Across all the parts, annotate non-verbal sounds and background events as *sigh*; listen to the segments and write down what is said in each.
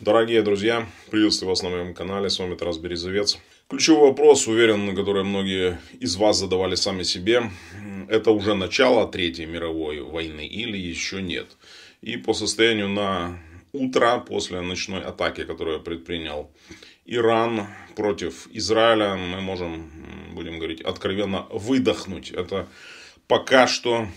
Дорогие друзья, приветствую вас на моем канале, с вами Тарас Березовец. Ключевой вопрос, уверен, на который многие из вас задавали сами себе, это уже начало Третьей мировой войны или еще нет? И по состоянию на утро, после ночной атаки, которую предпринял Иран против Израиля, мы можем, будем говорить, откровенно выдохнуть. Это пока что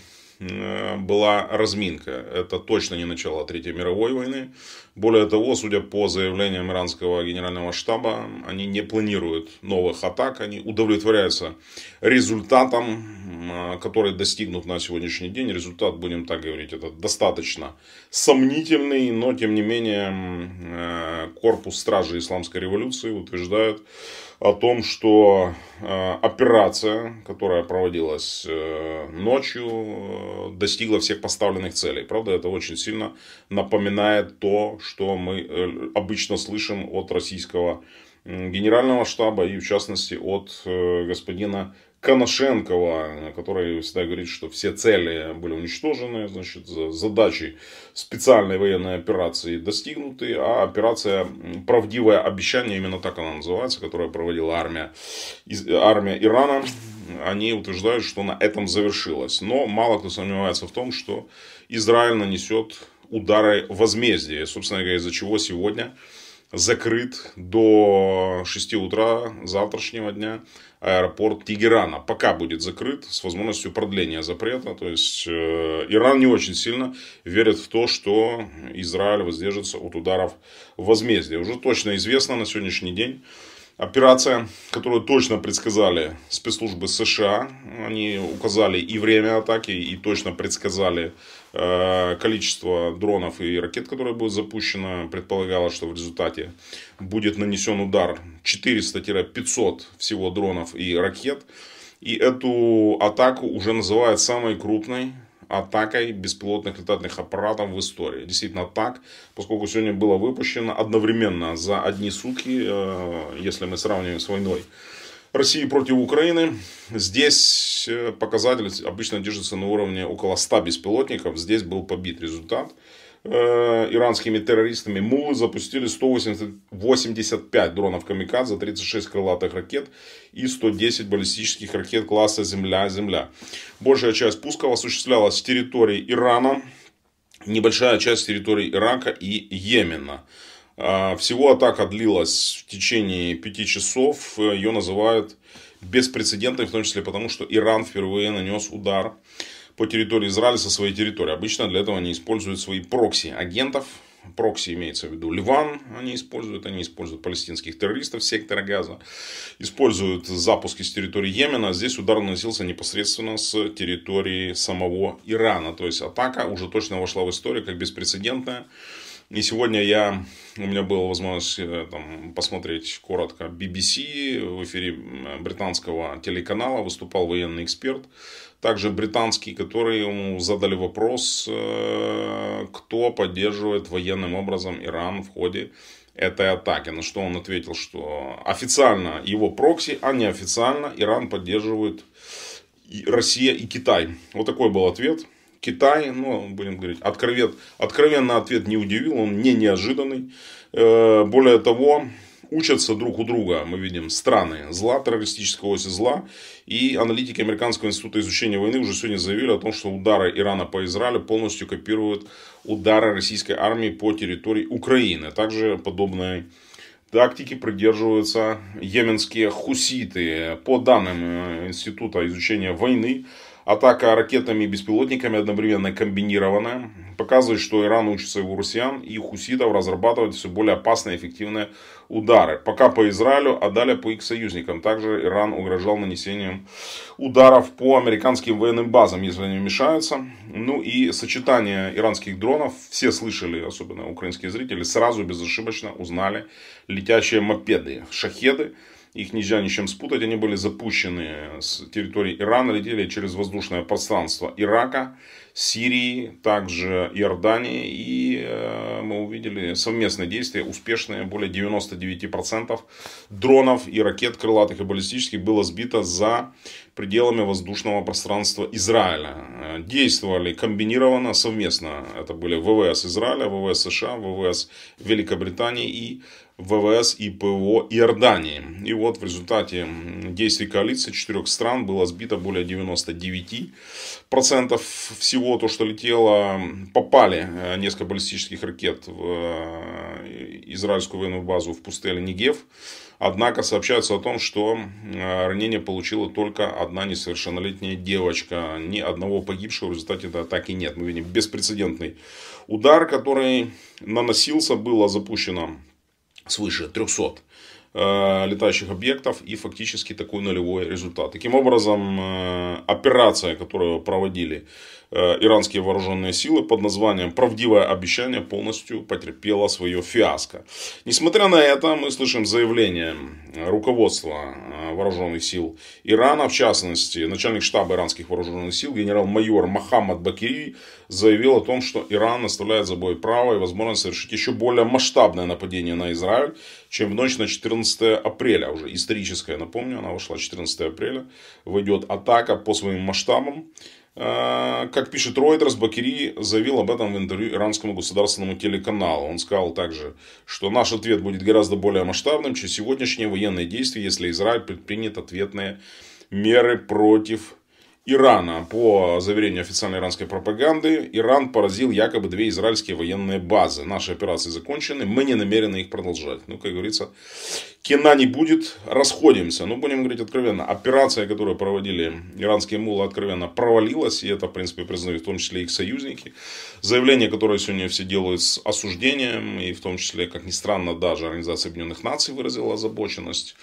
Э, была разминка. Это точно не начало Третьей мировой войны. Более того, судя по заявлениям иранского генерального штаба, они не планируют новых атак, они удовлетворяются результатом, э, который достигнут на сегодняшний день. Результат, будем так говорить, это достаточно сомнительный, но тем не менее э, корпус стражи исламской революции утверждает, о том, что э, операция, которая проводилась э, ночью, достигла всех поставленных целей. Правда, это очень сильно напоминает то, что мы э, обычно слышим от российского генерального штаба и, в частности, от э, господина Коношенкова, который всегда говорит, что все цели были уничтожены, значит, задачи специальной военной операции достигнуты, а операция «Правдивое обещание», именно так она называется, которая проводила армия, э, армия Ирана, они утверждают, что на этом завершилось. Но мало кто сомневается в том, что Израиль нанесет удары возмездия, собственно говоря, из-за чего сегодня закрыт до 6 утра завтрашнего дня аэропорт Тегерана. Пока будет закрыт с возможностью продления запрета. То есть э, Иран не очень сильно верит в то, что Израиль воздержится от ударов возмездия. Уже точно известно на сегодняшний день, Операция, которую точно предсказали спецслужбы США, они указали и время атаки, и точно предсказали э, количество дронов и ракет, которые будут запущено. Предполагалось, что в результате будет нанесен удар 400-500 всего дронов и ракет. И эту атаку уже называют самой крупной атакой беспилотных летательных аппаратов в истории. Действительно так, поскольку сегодня было выпущено одновременно за одни сутки, э, если мы сравниваем с войной России против Украины, здесь э, показатель обычно держится на уровне около 100 беспилотников, здесь был побит результат – Э, иранскими террористами, мулы запустили 185 дронов «Камикадзе», 36 крылатых ракет и 110 баллистических ракет класса «Земля-Земля». Большая часть пусков осуществлялась с территории Ирана, небольшая часть территории Ирака и Йемена. А, всего атака длилась в течение пяти часов. Ее называют беспрецедентной, в том числе потому, что Иран впервые нанес удар по территории Израиля со своей территории. Обычно для этого они используют свои прокси агентов. Прокси имеется в виду Ливан, они используют, они используют палестинских террористов сектора Газа, используют запуски с территории Йемена. Здесь удар наносился непосредственно с территории самого Ирана. То есть атака уже точно вошла в историю как беспрецедентная. И сегодня я, у меня была возможность э, там, посмотреть коротко BBC, в эфире британского телеканала выступал военный эксперт, также британский, который ему задали вопрос, э, кто поддерживает военным образом Иран в ходе этой атаки. На что он ответил, что официально его прокси, а неофициально Иран поддерживает Россия и Китай. Вот такой был ответ. Китай, ну, будем говорить, откровен, откровенно ответ не удивил, он не неожиданный. Э, более того, учатся друг у друга, мы видим, страны зла, террористического оси зла. И аналитики Американского института изучения войны уже сегодня заявили о том, что удары Ирана по Израилю полностью копируют удары российской армии по территории Украины. Также подобные тактики придерживаются йеменские хуситы. По данным э, Института изучения войны, Атака ракетами и беспилотниками одновременно комбинированная. Показывает, что Иран учится у россиян и хуситов разрабатывать все более опасные и эффективные удары. Пока по Израилю, а далее по их союзникам. Также Иран угрожал нанесением ударов по американским военным базам, если они мешаются. Ну и сочетание иранских дронов, все слышали, особенно украинские зрители, сразу безошибочно узнали летящие мопеды, шахеды их нельзя ни с чем спутать. Они были запущены с территории Ирана, летели через воздушное пространство Ирака, Сирии, также Иордании. И э, мы увидели совместные действия, успешные. Более 99% дронов и ракет крылатых и баллистических было сбито за пределами воздушного пространства Израиля. Э, действовали комбинированно, совместно. Это были ВВС Израиля, ВВС США, ВВС Великобритании и ВВС и ПВО Иордании. И вот в результате действий коалиции четырех стран было сбито более 99% всего то, что летело. Попали э, несколько баллистических ракет в э, израильскую военную базу в пустеле Негев. Однако сообщается о том, что ранение получила только одна несовершеннолетняя девочка. Ни одного погибшего в результате этой атаки нет. Мы видим беспрецедентный удар, который наносился, было запущено свыше 300 э, летающих объектов и фактически такой нулевой результат. Таким образом, э, операция, которую проводили Э, иранские вооруженные силы под названием «Правдивое обещание» полностью потерпело свое фиаско. Несмотря на это, мы слышим заявление э, руководства э, вооруженных сил Ирана, в частности, начальник штаба иранских вооруженных сил генерал-майор Мохаммад Бакири заявил о том, что Иран оставляет за собой право и возможность совершить еще более масштабное нападение на Израиль, чем в ночь на 14 апреля, уже историческое, напомню, она вошла 14 апреля, войдет атака по своим масштабам, Э, как пишет Reuters, Бакири заявил об этом в интервью иранскому государственному телеканалу. Он сказал также, что наш ответ будет гораздо более масштабным, чем сегодняшние военные действия, если Израиль предпримет ответные меры против Ирана. По заверению официальной иранской пропаганды, Иран поразил якобы две израильские военные базы. Наши операции закончены, мы не намерены их продолжать. Ну, как говорится, кино не будет, расходимся. Ну, будем говорить откровенно, операция, которую проводили иранские мулы, откровенно провалилась. И это, в принципе, признают в том числе их союзники. Заявление, которое сегодня все делают с осуждением, и в том числе, как ни странно, даже Организация Объединенных Наций выразила озабоченность.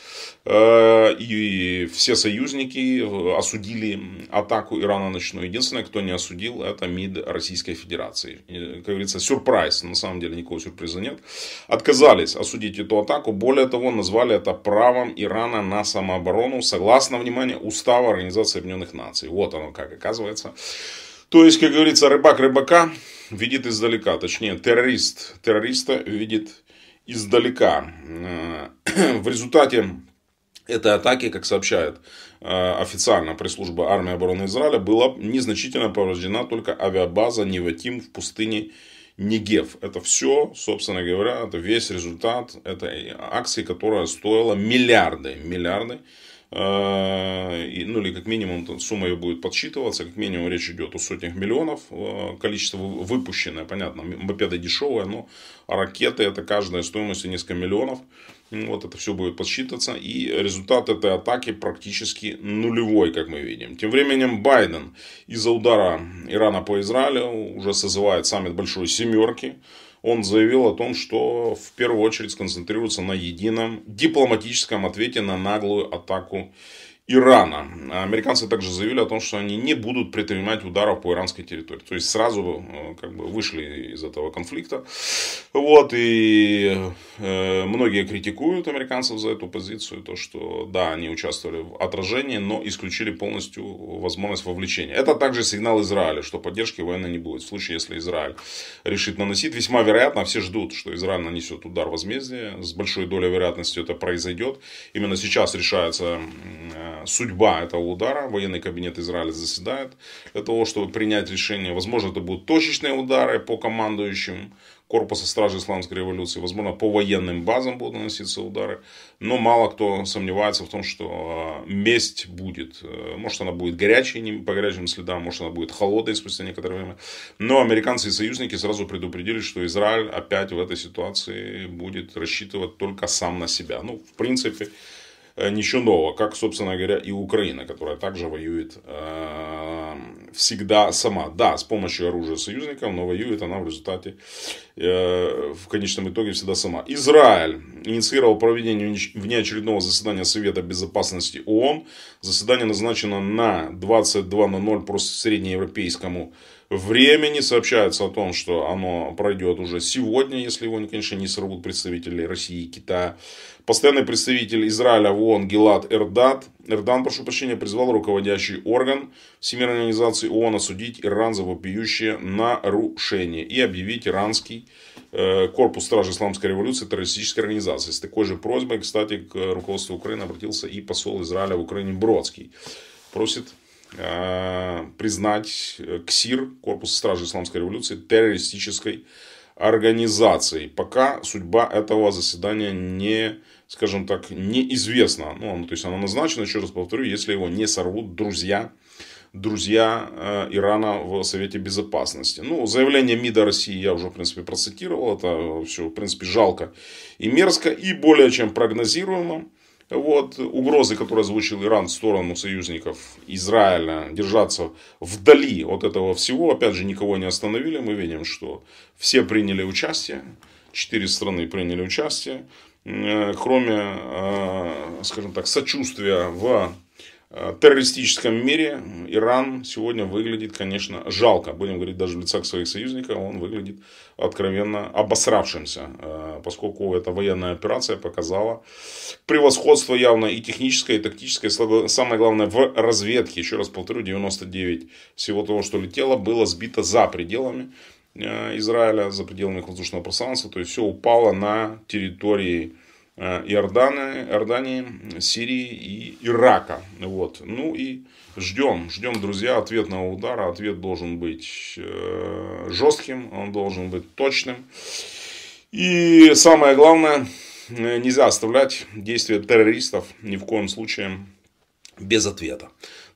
Э, и все союзники э, осудили атаку Ирана ночную. Единственное, кто не осудил, это МИД Российской Федерации. Как говорится, сюрприз. На самом деле никакого сюрприза нет. Отказались осудить эту атаку. Более того, назвали это правом Ирана на самооборону, согласно, внимание, Устава Организации Объединенных Наций. Вот оно как оказывается. То есть, как говорится, рыбак рыбака видит издалека. Точнее, террорист террориста видит издалека. Э, *clears throat* в результате этой атаки, как сообщает Э, официально пресс-службы армии обороны Израиля, была незначительно повреждена только авиабаза Неватим в пустыне Негев. Это все, собственно говоря, это весь результат этой акции, которая стоила миллиарды, миллиарды. Э, ну или как минимум сумма ее будет подсчитываться, как минимум речь идет о сотнях миллионов, э, количество выпущенное, понятно, мопеды дешевые, но ракеты это каждая стоимость несколько миллионов. Вот это все будет подсчитываться. И результат этой атаки практически нулевой, как мы видим. Тем временем Байден из-за удара Ирана по Израилю уже созывает саммит Большой Семерки. Он заявил о том, что в первую очередь сконцентрируется на едином дипломатическом ответе на наглую атаку Ирана. Американцы также заявили о том, что они не будут предпринимать ударов по иранской территории. То есть сразу э, как бы вышли из этого конфликта. Вот, и э, многие критикуют американцев за эту позицию, то что да, они участвовали в отражении, но исключили полностью возможность вовлечения. Это также сигнал Израиля, что поддержки военной не будет. В случае, если Израиль решит наносить, весьма вероятно, все ждут, что Израиль нанесет удар возмездия. С большой долей вероятности это произойдет. Именно сейчас решается э, судьба этого удара. Военный кабинет Израиля заседает для того, чтобы принять решение. Возможно, это будут точечные удары по командующим корпуса стражи исламской революции. Возможно, по военным базам будут наноситься удары. Но мало кто сомневается в том, что а, месть будет. Э, может, она будет горячей, по горячим следам. Может, она будет холодной спустя некоторое время. Но американцы и союзники сразу предупредили, что Израиль опять в этой ситуации будет рассчитывать только сам на себя. Ну, в принципе, Э, ничего нового, как, собственно говоря, и Украина, которая также воюет э, всегда сама. Да, с помощью оружия союзников, но воюет она в результате, э, в конечном итоге, всегда сама. Израиль инициировал проведение внеочередного заседания Совета Безопасности ООН. Заседание назначено на 22.00 по среднеевропейскому времени. Сообщается о том, что оно пройдет уже сегодня, если его, конечно, не сорвут представители России и Китая. Постоянный представитель Израиля в ООН Гилад Эрдат Эрдан, прошу прощения, призвал руководящий орган Всемирной организации ООН осудить Иран за вопиющее нарушение и объявить иранский э, корпус стражи исламской революции террористической организацией. С такой же просьбой, кстати, к руководству Украины обратился и посол Израиля в Украине Бродский. Просит э, признать э, КСИР, корпус стражи исламской революции, террористической организацией. Пока судьба этого заседания не скажем так, неизвестно. Ну, то есть она назначена еще раз повторю, если его не сорвут друзья, друзья э, Ирана в Совете Безопасности. Ну, заявление МИДа России я уже, в принципе, процитировал. Это все, в принципе, жалко и мерзко, и более чем прогнозируемо. Вот, угрозы, которые озвучил Иран в сторону союзников Израиля, держаться вдали от этого всего, опять же, никого не остановили. Мы видим, что все приняли участие, четыре страны приняли участие. Э, кроме, э, скажем так, сочувствия в э, террористическом мире Иран сегодня выглядит, конечно, жалко. Будем говорить, даже в лицах своих союзников он выглядит откровенно обосравшимся, поскольку эта военная операция показала превосходство явно и техническое, и тактическое, самое главное, в разведке. Еще раз повторю, 99 всего того, что летело, было сбито за пределами Э, Израиля, за пределами их воздушного пространства. То есть все упало на территории э, Иорданы, Иордании, Сирии и Ирака. Вот. Ну и ждем, ждем, друзья, ответного удара. Ответ должен быть э, жестким, он должен быть точным. И самое главное, нельзя оставлять действия террористов ни в коем случае без ответа.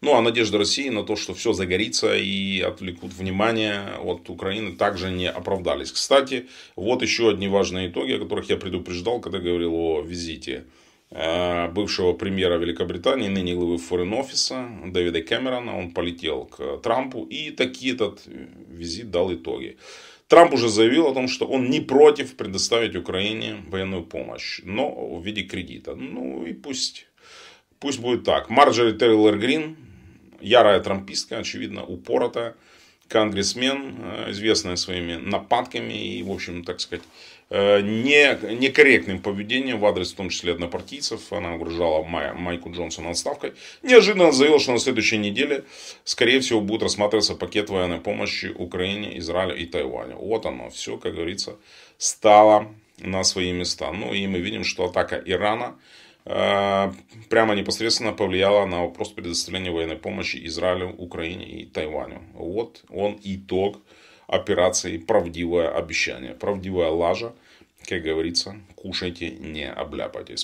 Ну, а надежда России на то, что все загорится и отвлекут внимание от Украины, также не оправдались. Кстати, вот еще одни важные итоги, о которых я предупреждал, когда говорил о визите э, бывшего премьера Великобритании, ныне главы форен-офиса Дэвида Кэмерона. Он полетел к Трампу и таки этот визит дал итоги. Трамп уже заявил о том, что он не против предоставить Украине военную помощь, но в виде кредита. Ну и пусть Пусть будет так. Марджори Тейлор Грин, ярая трампистка, очевидно, упоротая, конгрессмен, э, известная своими нападками и, в общем, так сказать, э, не, некорректным поведением в адрес в том числе однопартийцев. Она угрожала Май, Майку Джонсону отставкой. Неожиданно заявила, что на следующей неделе, скорее всего, будет рассматриваться пакет военной помощи Украине, Израилю и Тайваню. Вот оно, все, как говорится, стало на свои места. Ну и мы видим, что атака Ирана а, прямо непосредственно повлияла на вопрос предоставления военной помощи Израилю, Украине и Тайваню. Вот он итог операции «Правдивое обещание». Правдивая лажа, как говорится, кушайте, не обляпайтесь.